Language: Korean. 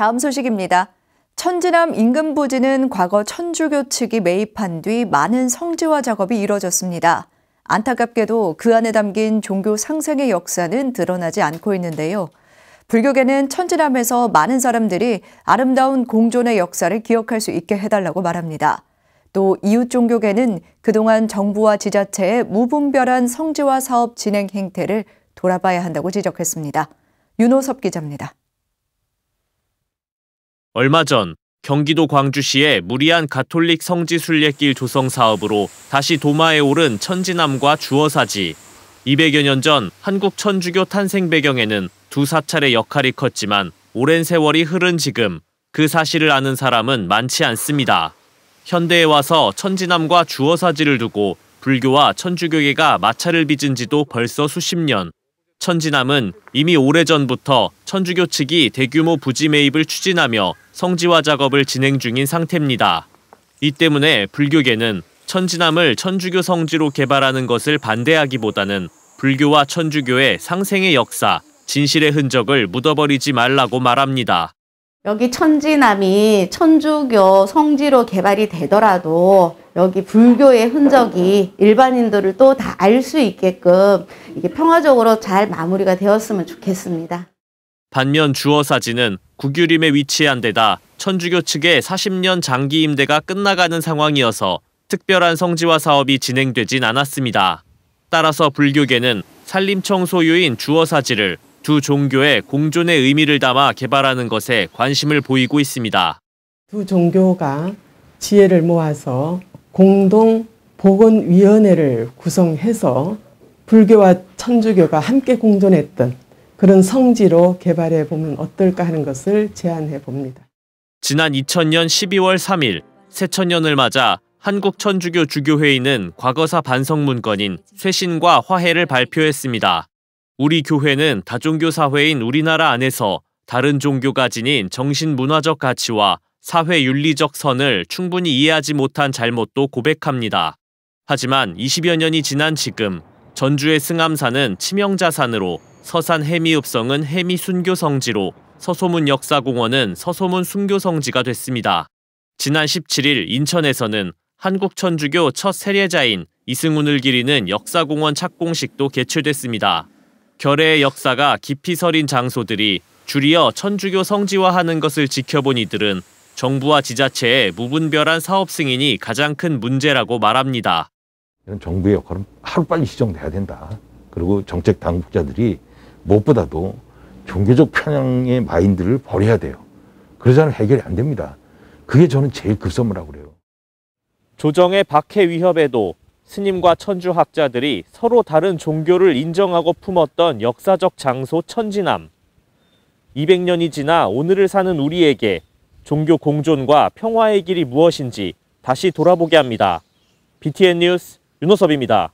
다음 소식입니다. 천지남 임금 부지는 과거 천주교 측이 매입한 뒤 많은 성지화 작업이 이뤄졌습니다. 안타깝게도 그 안에 담긴 종교 상생의 역사는 드러나지 않고 있는데요. 불교계는 천지남에서 많은 사람들이 아름다운 공존의 역사를 기억할 수 있게 해달라고 말합니다. 또 이웃 종교계는 그동안 정부와 지자체의 무분별한 성지화 사업 진행 행태를 돌아봐야 한다고 지적했습니다. 윤호섭 기자입니다. 얼마 전 경기도 광주시의 무리한 가톨릭 성지 순례길 조성 사업으로 다시 도마에 오른 천지남과 주어사지. 200여 년 전 한국 천주교 탄생 배경에는 두 사찰의 역할이 컸지만 오랜 세월이 흐른 지금 그 사실을 아는 사람은 많지 않습니다. 현대에 와서 천지남과 주어사지를 두고 불교와 천주교계가 마찰을 빚은 지도 벌써 수십 년. 천지남은 이미 오래전부터 천주교 측이 대규모 부지 매입을 추진하며 성지화 작업을 진행 중인 상태입니다. 이 때문에 불교계는 천지남을 천주교 성지로 개발하는 것을 반대하기보다는 불교와 천주교의 상생의 역사, 진실의 흔적을 묻어버리지 말라고 말합니다. 여기 천지남이 천주교 성지로 개발이 되더라도 여기 불교의 흔적이 일반인들을 또 다 알 수 있게끔 이게 평화적으로 잘 마무리가 되었으면 좋겠습니다. 반면 주어사진은 구규림에 위치한 데다 천주교 측의 40년 장기 임대가 끝나가는 상황이어서 특별한 성지화 사업이 진행되진 않았습니다. 따라서 불교계는 산림청 소유인 주어사지를 두 종교의 공존의 의미를 담아 개발하는 것에 관심을 보이고 있습니다. 두 종교가 지혜를 모아서 공동 보건위원회를 구성해서 불교와 천주교가 함께 공존했던 그런 성지로 개발해 보면 어떨까 하는 것을 제안해 봅니다. 지난 2000년 12월 3일 새천년을 맞아 한국천주교 주교회의는 과거사 반성문건인 쇄신과 화해를 발표했습니다. 우리 교회는 다종교 사회인 우리나라 안에서 다른 종교가 지닌 정신문화적 가치와 사회 윤리적 선을 충분히 이해하지 못한 잘못도 고백합니다. 하지만 20여 년이 지난 지금 전주의 승암사는 치명자산으로 서산 해미읍성은 해미 순교 성지로 서소문 역사공원은 서소문 순교 성지가 됐습니다. 지난 17일 인천에서는 한국천주교 첫 세례자인 이승훈을 기리는 역사공원 착공식도 개최됐습니다. 결의의 역사가 깊이 서린 장소들이 줄이어 천주교 성지화하는 것을 지켜본 이들은 정부와 지자체의 무분별한 사업 승인이 가장 큰 문제라고 말합니다. 정부의 역할은 하루빨리 시정돼야 된다. 그리고 정책 당국자들이 무엇보다도 종교적 편향의 마인드를 버려야 돼요. 그러지 면 해결이 안 됩니다. 그게 저는 제일 급선무라고 그래요. 조정의 박해 위협에도 스님과 천주학자들이 서로 다른 종교를 인정하고 품었던 역사적 장소 천지남. 200년이 지나 오늘을 사는 우리에게 종교 공존과 평화의 길이 무엇인지 다시 돌아보게 합니다. BTN 뉴스 윤호섭입니다.